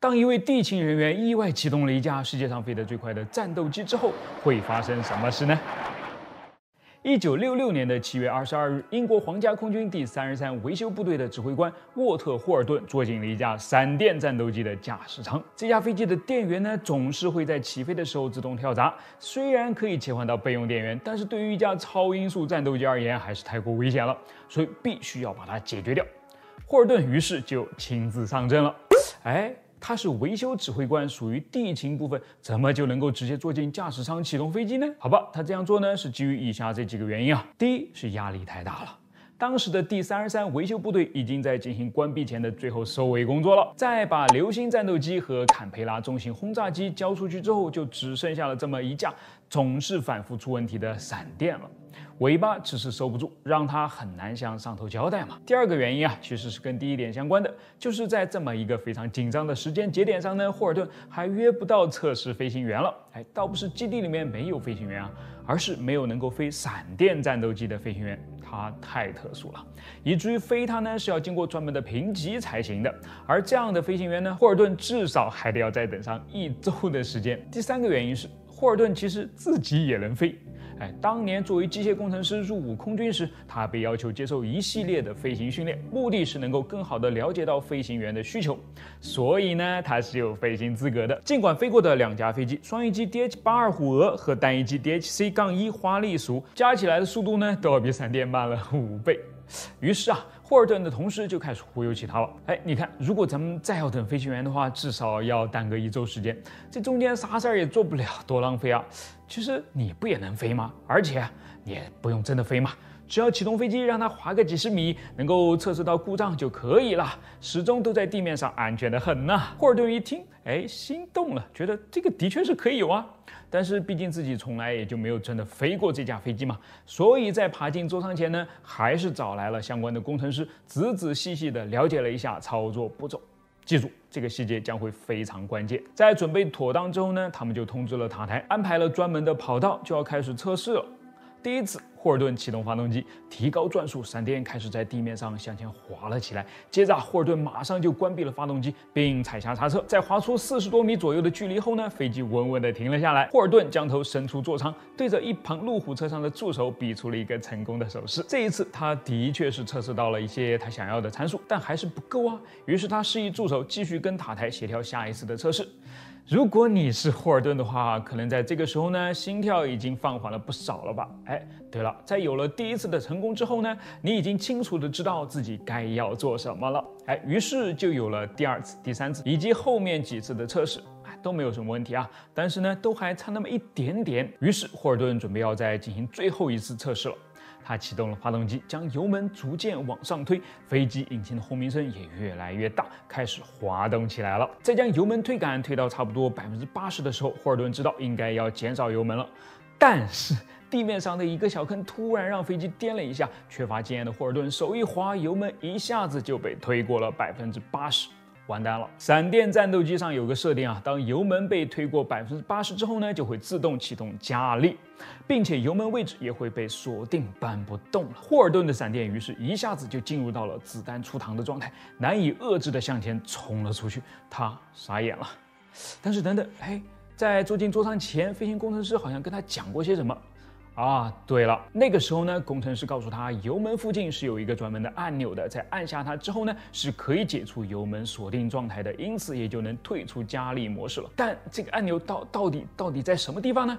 当一位地勤人员意外启动了一架世界上飞得最快的战斗机之后，会发生什么事呢？一九六六年的七月二十二日，英国皇家空军第三十三维修部队的指挥官沃特·霍尔顿坐进了一架闪电战斗机的驾驶舱。这架飞机的电源呢，总是会在起飞的时候自动跳闸。虽然可以切换到备用电源，但是对于一架超音速战斗机而言，还是太过危险了。所以，必须要把它解决掉。霍尔顿于是就亲自上阵了。哎。他是维修指挥官，属于地勤部分，怎么就能够直接坐进驾驶舱启动飞机呢？好吧，他这样做呢，是基于以下这几个原因啊。第一是压力太大了。当时的第三十三维修部队已经在进行关闭前的最后收尾工作了。在把流星战斗机和坎培拉重型轰炸机交出去之后，就只剩下了这么一架总是反复出问题的闪电了。尾巴只是收不住，让他很难向上头交代嘛。第二个原因啊，其实是跟第一点相关的，就是在这么一个非常紧张的时间节点上呢，霍尔顿还约不到测试飞行员了。哎，倒不是基地里面没有飞行员啊，而是没有能够飞闪电战斗机的飞行员。它太特殊了，以至于飞它呢是要经过专门的评级才行的。而这样的飞行员呢，霍尔顿至少还得要再等上一周的时间。第三个原因是。霍尔顿其实自己也能飞。哎，当年作为机械工程师入伍空军时，他被要求接受一系列的飞行训练，目的是能够更好的了解到飞行员的需求。所以呢，他是有飞行资格的。尽管飞过的两架飞机，双翼机 DH 八二虎鹅和单翼机 DHC 杠一花栗鼠，加起来的速度呢，都要比闪电慢了五倍。于是啊。霍尔顿的同事就开始忽悠起他了。哎，你看，如果咱们再要等飞行员的话，至少要耽搁一周时间，这中间啥事儿也做不了。多浪费啊，其实你不也能飞吗？而且也不用真的飞嘛。只要启动飞机，让它滑个几十米，能够测试到故障就可以了。始终都在地面上，安全的很呢。霍尔顿一听，哎，心动了，觉得这个的确是可以有啊。但是毕竟自己从来也就没有真的飞过这架飞机嘛，所以在爬进座舱前呢，还是找来了相关的工程师，仔仔细细的了解了一下操作步骤。记住，这个细节将会非常关键。在准备妥当之后呢，他们就通知了塔台，安排了专门的跑道，就要开始测试了。第一次。霍尔顿启动发动机，提高转速，闪电开始在地面上向前滑了起来。接着，霍尔顿马上就关闭了发动机，并踩下刹车，在滑出四十多米左右的距离后呢，飞机稳稳地停了下来。霍尔顿将头伸出座舱，对着一旁路虎车上的助手比出了一个成功的手势。这一次，他的确是测试到了一些他想要的参数，但还是不够啊。于是他示意助手继续跟塔台协调下一次的测试。如果你是霍尔顿的话，可能在这个时候呢，心跳已经放缓了不少了吧？哎，对了，在有了第一次的成功之后呢，你已经清楚的知道自己该要做什么了。哎，于是就有了第二次、第三次以及后面几次的测试，哎，都没有什么问题啊。但是呢，都还差那么一点点。于是霍尔顿准备要再进行最后一次测试了。他启动了发动机，将油门逐渐往上推，飞机引擎的轰鸣声也越来越大，开始滑动起来了。再将油门推杆推到差不多百分之八十的时候，霍尔顿知道应该要减少油门了。但是地面上的一个小坑突然让飞机颠了一下，缺乏经验的霍尔顿手一滑，油门一下子就被推过了百分之八十。完蛋了！闪电战斗机上有个设定啊，当油门被推过百分之八十之后呢，就会自动启动加力，并且油门位置也会被锁定，搬不动了。霍尔顿的闪电于是一下子就进入到了子弹出膛的状态，难以遏制的向前冲了出去。他傻眼了，但是等等，哎，在坐进座舱前，飞行工程师好像跟他讲过些什么。啊，对了，那个时候呢，工程师告诉他，油门附近是有一个专门的按钮的，在按下它之后呢，是可以解除油门锁定状态的，因此也就能退出加力模式了。但这个按钮到到底到底在什么地方呢？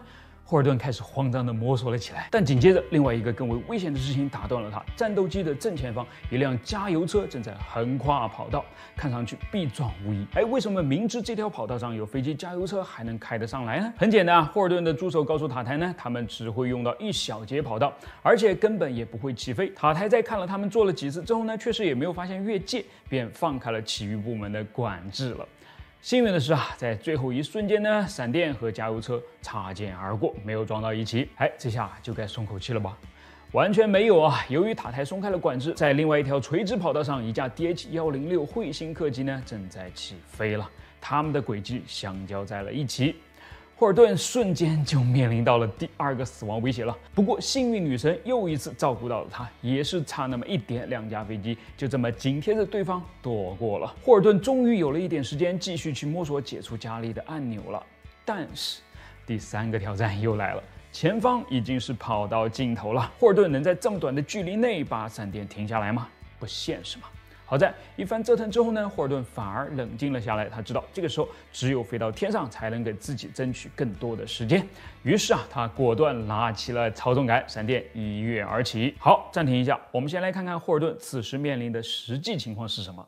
霍尔顿开始慌张地摸索了起来，但紧接着，另外一个更为危险的事情打断了他。战斗机的正前方，一辆加油车正在横跨跑道，看上去必撞无疑。哎，为什么明知这条跑道上有飞机加油车，还能开得上来呢？很简单啊，霍尔顿的助手告诉塔台呢，他们只会用到一小节跑道，而且根本也不会起飞。塔台在看了他们做了几次之后呢，确实也没有发现越界，便放开了其余部门的管制了。幸运的是啊，在最后一瞬间呢，闪电和加油车擦肩而过，没有撞到一起。哎，这下就该松口气了吧？完全没有啊！由于塔台松开了管制，在另外一条垂直跑道上，一架 DH 幺零六彗星客机呢正在起飞了，他们的轨迹相交在了一起。霍尔顿瞬间就面临到了第二个死亡威胁了。不过幸运女神又一次照顾到了他，也是差那么一点，两架飞机就这么紧贴着对方躲过了。霍尔顿终于有了一点时间继续去摸索解除加力的按钮了。但是第三个挑战又来了，前方已经是跑到尽头了。霍尔顿能在这么短的距离内把闪电停下来吗？不现实吗？好在一番折腾之后呢，霍尔顿反而冷静了下来。他知道这个时候只有飞到天上才能给自己争取更多的时间。于是啊，他果断拿起了操纵杆，闪电一跃而起。好，暂停一下，我们先来看看霍尔顿此时面临的实际情况是什么。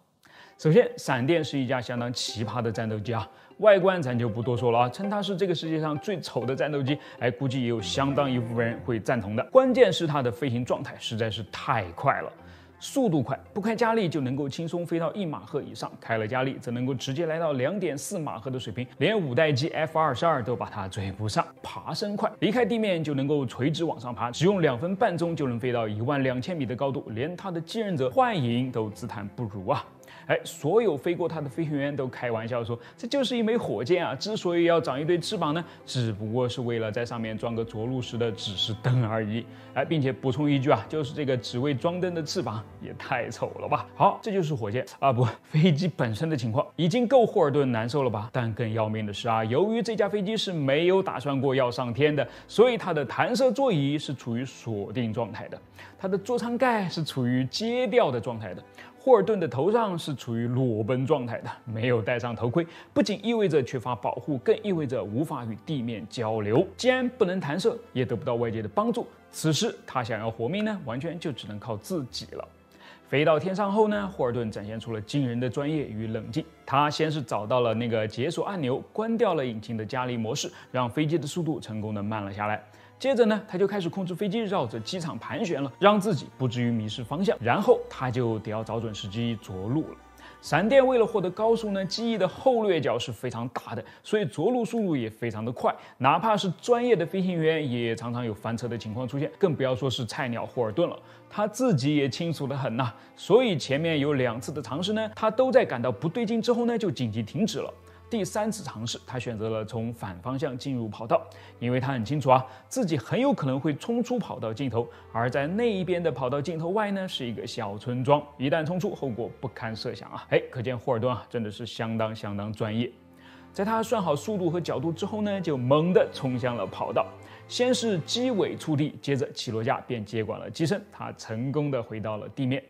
首先，闪电是一架相当奇葩的战斗机啊，外观咱就不多说了啊，称它是这个世界上最丑的战斗机，哎，估计也有相当一部分人会赞同的。关键是它的飞行状态实在是太快了。速度快，不开加力就能够轻松飞到一马赫以上，开了加力则能够直接来到两点四马赫的水平，连五代机 F 二十二都把它追不上。爬升快，离开地面就能够垂直往上爬，只用两分半钟就能飞到一万两千米的高度，连它的继任者幻影都自叹不如啊。哎，所有飞过它的飞行员都开玩笑说，这就是一枚火箭啊！之所以要长一对翅膀呢，只不过是为了在上面装个着陆时的指示灯而已。哎，并且补充一句啊，就是这个只为装灯的翅膀也太丑了吧！好，这就是火箭啊，不，飞机本身的情况已经够霍尔顿难受了吧？但更要命的是啊，由于这架飞机是没有打算过要上天的，所以它的弹射座椅是处于锁定状态的，它的座舱盖是处于揭掉的状态的。霍尔顿的头上是处于裸奔状态的，没有戴上头盔，不仅意味着缺乏保护，更意味着无法与地面交流。既然不能弹射，也得不到外界的帮助，此时他想要活命呢，完全就只能靠自己了。飞到天上后呢，霍尔顿展现出了惊人的专业与冷静。他先是找到了那个解锁按钮，关掉了引擎的加力模式，让飞机的速度成功的慢了下来。接着呢，他就开始控制飞机绕着机场盘旋了，让自己不至于迷失方向。然后他就得要找准时机着陆了。闪电为了获得高速呢，机翼的后掠角是非常大的，所以着陆速度也非常的快。哪怕是专业的飞行员也常常有翻车的情况出现，更不要说是菜鸟霍尔顿了。他自己也清楚的很呐，所以前面有两次的尝试呢，他都在感到不对劲之后呢，就紧急停止了。第三次尝试，他选择了从反方向进入跑道，因为他很清楚啊，自己很有可能会冲出跑道尽头，而在那一边的跑道尽头外呢，是一个小村庄，一旦冲出，后果不堪设想啊！哎，可见霍尔顿啊，真的是相当相当专业。在他算好速度和角度之后呢，就猛地冲向了跑道，先是机尾触地，接着起落架便接管了机身，他成功的回到了地面。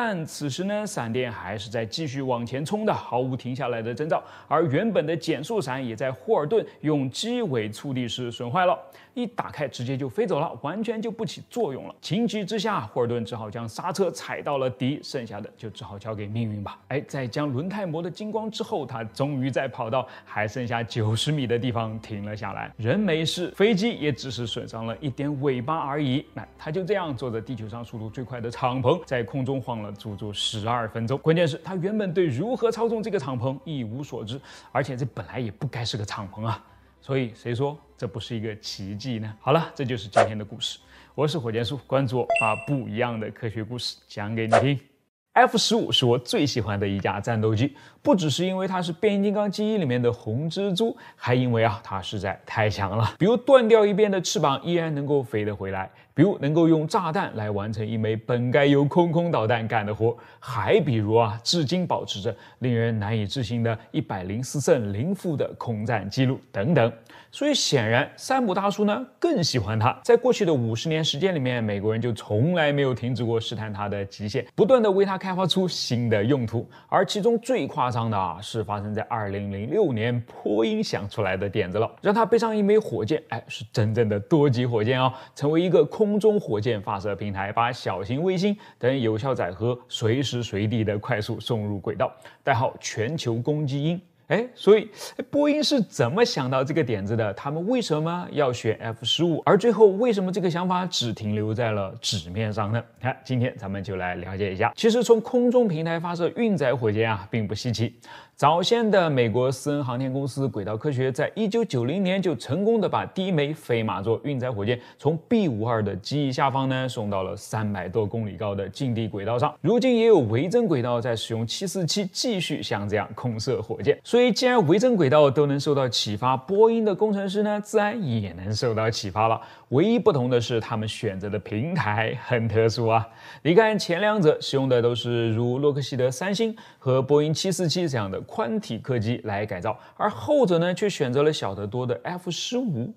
但此时呢，闪电还是在继续往前冲的，毫无停下来的征兆。而原本的减速伞也在霍尔顿用机尾触地时损坏了，一打开直接就飞走了，完全就不起作用了。情急之下，霍尔顿只好将刹车踩到了底，剩下的就只好交给命运吧。哎，在将轮胎磨得精光之后，他终于在跑道还剩下九十米的地方停了下来。人没事，飞机也只是损伤了一点尾巴而已。那他就这样坐着地球上速度最快的敞篷，在空中晃了。足足十二分钟，关键是，他原本对如何操纵这个敞篷一无所知，而且这本来也不该是个敞篷啊，所以谁说这不是一个奇迹呢？好了，这就是今天的故事。我是火箭叔，关注我，把不一样的科学故事讲给你听。F 十五是我最喜欢的一架战斗机。不只是因为它是变形金刚基因里面的红蜘蛛，还因为啊，它实在太强了。比如断掉一边的翅膀依然能够飞得回来，比如能够用炸弹来完成一枚本该由空空导弹干的活，还比如啊，至今保持着令人难以置信的一百零四胜零负的空战记录等等。所以显然，山姆大叔呢更喜欢它。在过去的五十年时间里面，美国人就从来没有停止过试探它的极限，不断的为它开发出新的用途，而其中最夸张。当的啊，是发生在二零零六年，波音想出来的点子了，让他背上一枚火箭，哎，是真正的多级火箭哦，成为一个空中火箭发射平台，把小型卫星等有效载荷随时随地的快速送入轨道，代号全球攻击鹰。哎，所以，波音是怎么想到这个点子的？他们为什么要选 F 十五？而最后为什么这个想法只停留在了纸面上呢？看，今天咱们就来了解一下。其实从空中平台发射运载火箭啊，并不稀奇。早先的美国私人航天公司轨道科学，在一九九零年就成功的把第一枚飞马座运载火箭从 B 五二的机翼下方呢，送到了三百多公里高的近地轨道上。如今也有维珍轨道在使用七四七继续像这样空射火箭。所所以，既然维珍轨道都能受到启发，波音的工程师呢，自然也能受到启发了。唯一不同的是，他们选择的平台很特殊啊。你看前两者使用的都是如洛克希德三星和波音七四七这样的宽体客机来改造，而后者呢却选择了小得多的 F 十五，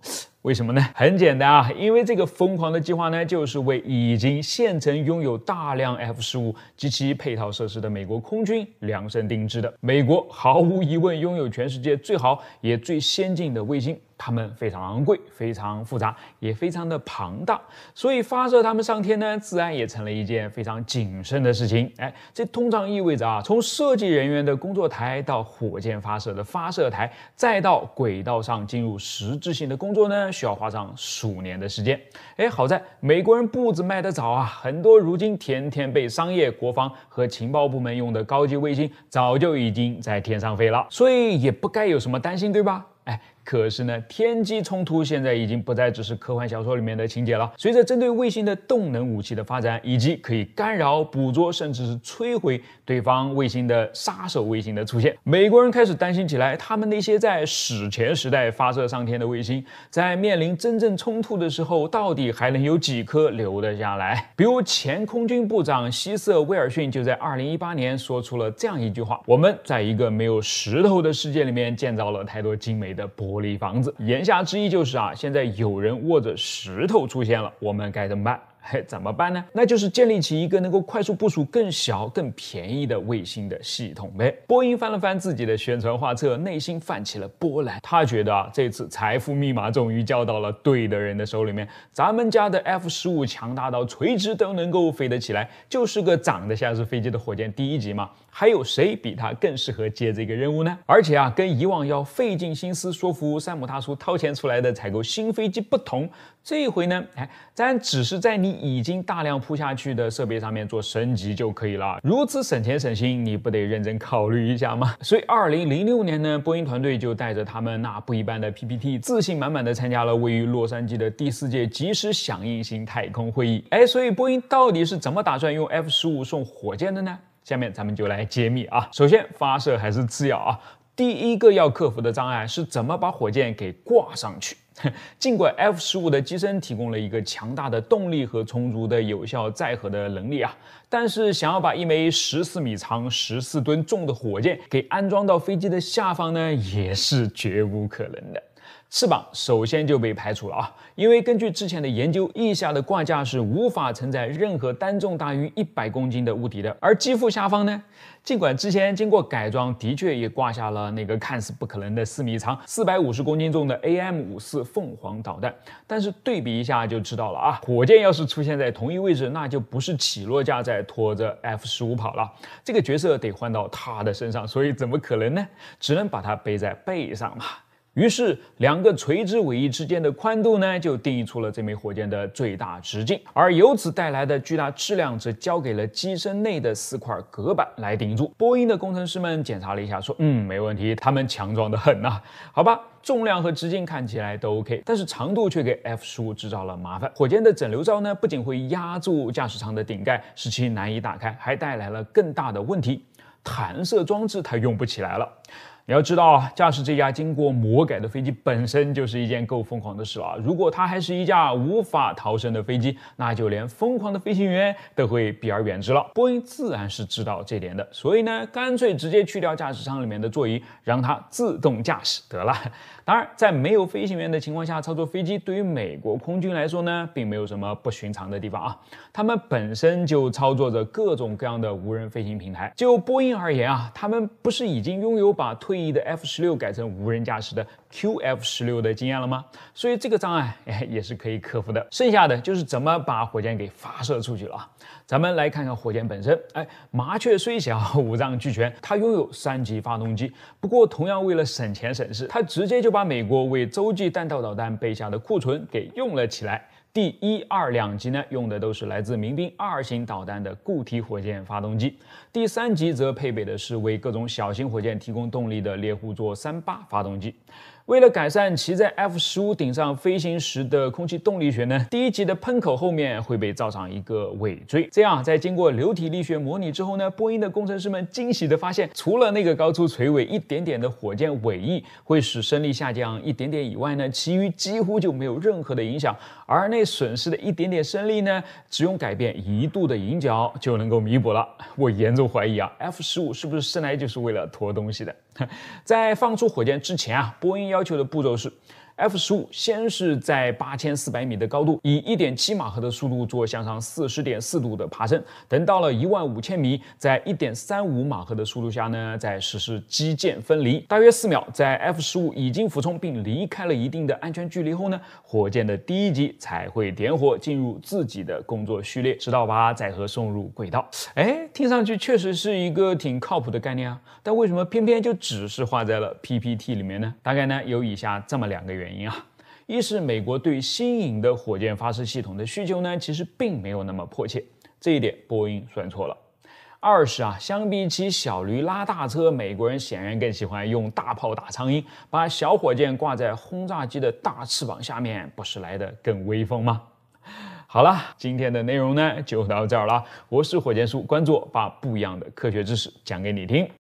为什么呢？很简单啊，因为这个疯狂的计划呢，就是为已经现成拥有大量 F 十五及其配套设施的美国空军量身定制的。美国毫无疑问拥有全世界最好也最先进的卫星。它们非常昂贵，非常复杂，也非常的庞大，所以发射它们上天呢，自然也成了一件非常谨慎的事情。哎，这通常意味着啊，从设计人员的工作台到火箭发射的发射台，再到轨道上进入实质性的工作呢，需要花上数年的时间。哎，好在美国人步子迈得早啊，很多如今天天被商业、国防和情报部门用的高级卫星，早就已经在天上飞了，所以也不该有什么担心，对吧？哎。可是呢，天机冲突现在已经不再只是科幻小说里面的情节了。随着针对卫星的动能武器的发展，以及可以干扰、捕捉，甚至是摧毁对方卫星的杀手卫星的出现，美国人开始担心起来：他们那些在史前时代发射上天的卫星，在面临真正冲突的时候，到底还能有几颗留得下来？比如前空军部长希瑟·威尔逊就在2018年说出了这样一句话：“我们在一个没有石头的世界里面建造了太多精美的玻。”立房子，言下之意就是啊，现在有人握着石头出现了，我们该怎么办？嘿，怎么办呢？那就是建立起一个能够快速部署更小、更便宜的卫星的系统呗。波音翻了翻自己的宣传画册，内心泛起了波澜。他觉得啊，这次财富密码终于交到了对的人的手里面。咱们家的 F 十五强大到垂直都能够飞得起来，就是个长得像是飞机的火箭第一级嘛。还有谁比他更适合接这个任务呢？而且啊，跟以往要费尽心思说服山姆大叔掏钱出来的采购新飞机不同，这一回呢，哎，咱只是在你已经大量铺下去的设备上面做升级就可以了。如此省钱省心，你不得认真考虑一下吗？所以，二零零六年呢，波音团队就带着他们那不一般的 PPT，自信满满的参加了位于洛杉矶的第四届即时响应型太空会议。哎，所以波音到底是怎么打算用 F 十五送火箭的呢？下面咱们就来揭秘啊！首先，发射还是次要啊，第一个要克服的障碍是怎么把火箭给挂上去？尽管 F 十五的机身提供了一个强大的动力和充足的有效载荷的能力啊，但是想要把一枚十四米长、十四吨重的火箭给安装到飞机的下方呢，也是绝无可能的。翅膀首先就被排除了啊，因为根据之前的研究，翼下的挂架是无法承载任何单重大于一百公斤的物体的。而机腹下方呢，尽管之前经过改装，的确也挂下了那个看似不可能的四米长、四百五十公斤重的 AM 五四凤凰导弹，但是对比一下就知道了啊，火箭要是出现在同一位置，那就不是起落架在拖着 F 十五跑了，这个角色得换到他的身上，所以怎么可能呢？只能把它背在背上嘛。于是，两个垂直尾翼之间的宽度呢，就定义出了这枚火箭的最大直径，而由此带来的巨大质量，则交给了机身内的四块隔板来顶住。波音的工程师们检查了一下，说：“嗯，没问题，他们强壮的很呐。好吧，重量和直径看起来都 OK，但是长度却给 F 五制造了麻烦。火箭的整流罩呢，不仅会压住驾驶舱的顶盖，使其难以打开，还带来了更大的问题：弹射装置它用不起来了。”你要知道啊，驾驶这架经过魔改的飞机本身就是一件够疯狂的事了。如果它还是一架无法逃生的飞机，那就连疯狂的飞行员都会避而远之了。波音自然是知道这点的，所以呢，干脆直接去掉驾驶舱里面的座椅，让它自动驾驶得了。当然，在没有飞行员的情况下操作飞机，对于美国空军来说呢，并没有什么不寻常的地方啊。他们本身就操作着各种各样的无人飞行平台。就波音而言啊，他们不是已经拥有把推的 F 十六改成无人驾驶的 QF 十六的经验了吗？所以这个障碍哎也是可以克服的，剩下的就是怎么把火箭给发射出去了咱们来看看火箭本身，哎，麻雀虽小 五脏俱全，它拥有三级发动机。不过同样为了省钱省事，它直接就把美国为洲际弹道导弹备下的库存给用了起来。第一、二两级呢，用的都是来自民兵二型导弹的固体火箭发动机，第三级则配备的是为各种小型火箭提供动力的猎户座三八发动机。为了改善其在 F 十五顶上飞行时的空气动力学呢，第一级的喷口后面会被造上一个尾椎。这样在经过流体力学模拟之后呢，波音的工程师们惊喜地发现，除了那个高出垂尾一点点的火箭尾翼会使升力下降一点点以外呢，其余几乎就没有任何的影响。而那损失的一点点升力呢，只用改变一度的引角就能够弥补了。我严重怀疑啊，F 十五是不是生来就是为了拖东西的？在放出火箭之前啊，波音。要求的步骤是。F 十五先是在八千四百米的高度，以一点七马赫的速度做向上四十点四度的爬升，等到了一万五千米，在一点三五马赫的速度下呢，再实施机箭分离。大约四秒，在 F 十五已经俯冲并离开了一定的安全距离后呢，火箭的第一级才会点火进入自己的工作序列，直到把载荷送入轨道。哎，听上去确实是一个挺靠谱的概念啊，但为什么偏偏就只是画在了 PPT 里面呢？大概呢有以下这么两个原因。原因啊，一是美国对新颖的火箭发射系统的需求呢，其实并没有那么迫切，这一点波音算错了；二是啊，相比起小驴拉大车，美国人显然更喜欢用大炮打苍蝇，把小火箭挂在轰炸机的大翅膀下面，不是来得更威风吗？好了，今天的内容呢就到这儿了。我是火箭叔，关注我，把不一样的科学知识讲给你听。